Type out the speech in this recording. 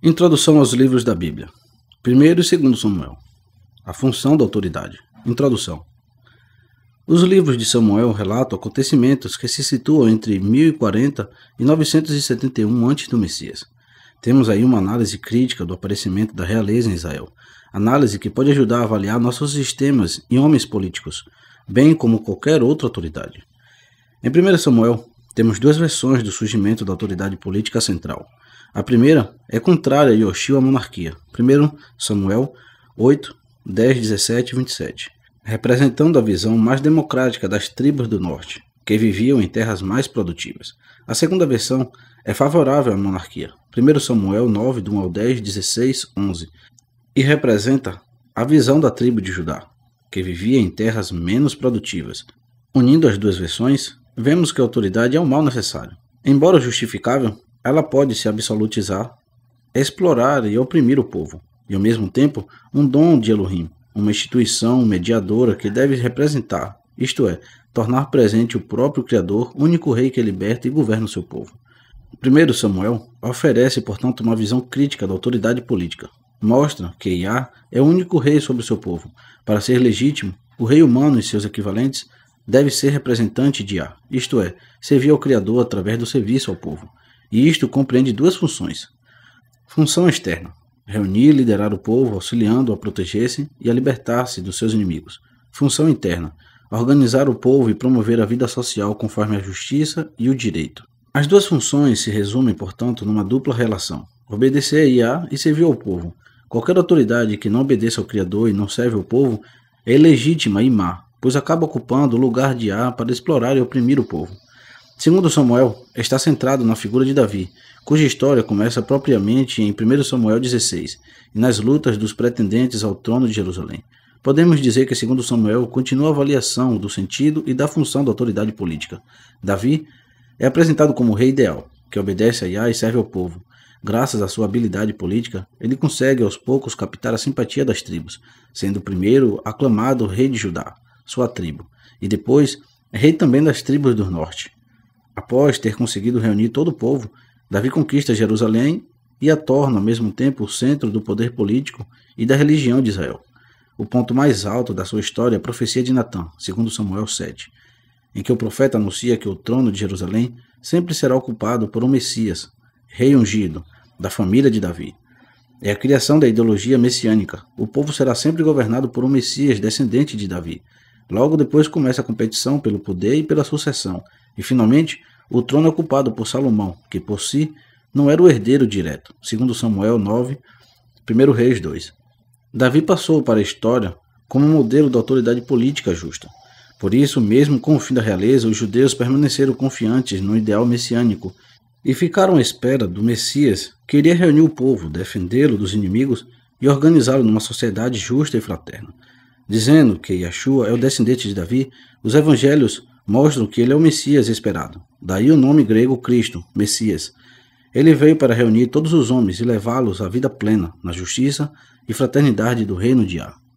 Introdução aos livros da Bíblia. Primeiro e segundo Samuel. A função da autoridade. Introdução. Os livros de Samuel relatam acontecimentos que se situam entre 1040 e 971 antes do Messias. Temos aí uma análise crítica do aparecimento da realeza em Israel, análise que pode ajudar a avaliar nossos sistemas e homens políticos, bem como qualquer outra autoridade. Em 1 Samuel, temos duas versões do surgimento da autoridade política central. A primeira é contrária a Yoshio à monarquia. Primeiro Samuel 8, 10, 17 e 27, representando a visão mais democrática das tribos do norte, que viviam em terras mais produtivas. A segunda versão é favorável à monarquia. 1 Samuel 9, 1 ao 10, 16, 11, e representa a visão da tribo de Judá, que vivia em terras menos produtivas. Unindo as duas versões, vemos que a autoridade é um mal necessário. Embora justificável, ela pode se absolutizar, explorar e oprimir o povo, e ao mesmo tempo um dom de Elohim, uma instituição mediadora que deve representar, isto é, tornar presente o próprio Criador, único rei que liberta e governa o seu povo. Primeiro Samuel oferece, portanto, uma visão crítica da autoridade política. Mostra que Iá é o único rei sobre o seu povo. Para ser legítimo, o rei humano e seus equivalentes deve ser representante de A, isto é, servir ao Criador através do serviço ao povo. E isto compreende duas funções. Função externa: reunir e liderar o povo, auxiliando-o a proteger-se e a libertar-se dos seus inimigos. Função interna: organizar o povo e promover a vida social conforme a justiça e o direito. As duas funções se resumem, portanto, numa dupla relação: obedecer a IA e servir ao povo. Qualquer autoridade que não obedeça ao Criador e não serve ao povo é ilegítima e má, pois acaba ocupando o lugar de A para explorar e oprimir o povo. Segundo Samuel, está centrado na figura de Davi, cuja história começa propriamente em 1 Samuel 16 e nas lutas dos pretendentes ao trono de Jerusalém. Podemos dizer que, segundo Samuel, continua a avaliação do sentido e da função da autoridade política. Davi é apresentado como rei ideal, que obedece a Yah e serve ao povo. Graças à sua habilidade política, ele consegue aos poucos captar a simpatia das tribos, sendo o primeiro aclamado rei de Judá sua tribo, e depois rei também das tribos do norte. Após ter conseguido reunir todo o povo, Davi conquista Jerusalém e a torna ao mesmo tempo o centro do poder político e da religião de Israel. O ponto mais alto da sua história é a profecia de Natã, segundo Samuel 7, em que o profeta anuncia que o trono de Jerusalém sempre será ocupado por um Messias, rei ungido, da família de Davi. É a criação da ideologia messiânica. O povo será sempre governado por um Messias descendente de Davi, Logo depois começa a competição pelo poder e pela sucessão, e finalmente o trono é ocupado por Salomão, que por si não era o herdeiro direto, segundo Samuel 9, 1 Reis 2. Davi passou para a história como um modelo da autoridade política justa. Por isso, mesmo com o fim da realeza, os judeus permaneceram confiantes no ideal messiânico e ficaram à espera do Messias que iria reunir o povo, defendê-lo dos inimigos e organizá-lo numa sociedade justa e fraterna. Dizendo que Yeshua é o descendente de Davi, os evangelhos mostram que ele é o Messias esperado. Daí o nome grego Cristo, Messias. Ele veio para reunir todos os homens e levá-los à vida plena, na justiça e fraternidade do reino de Ar.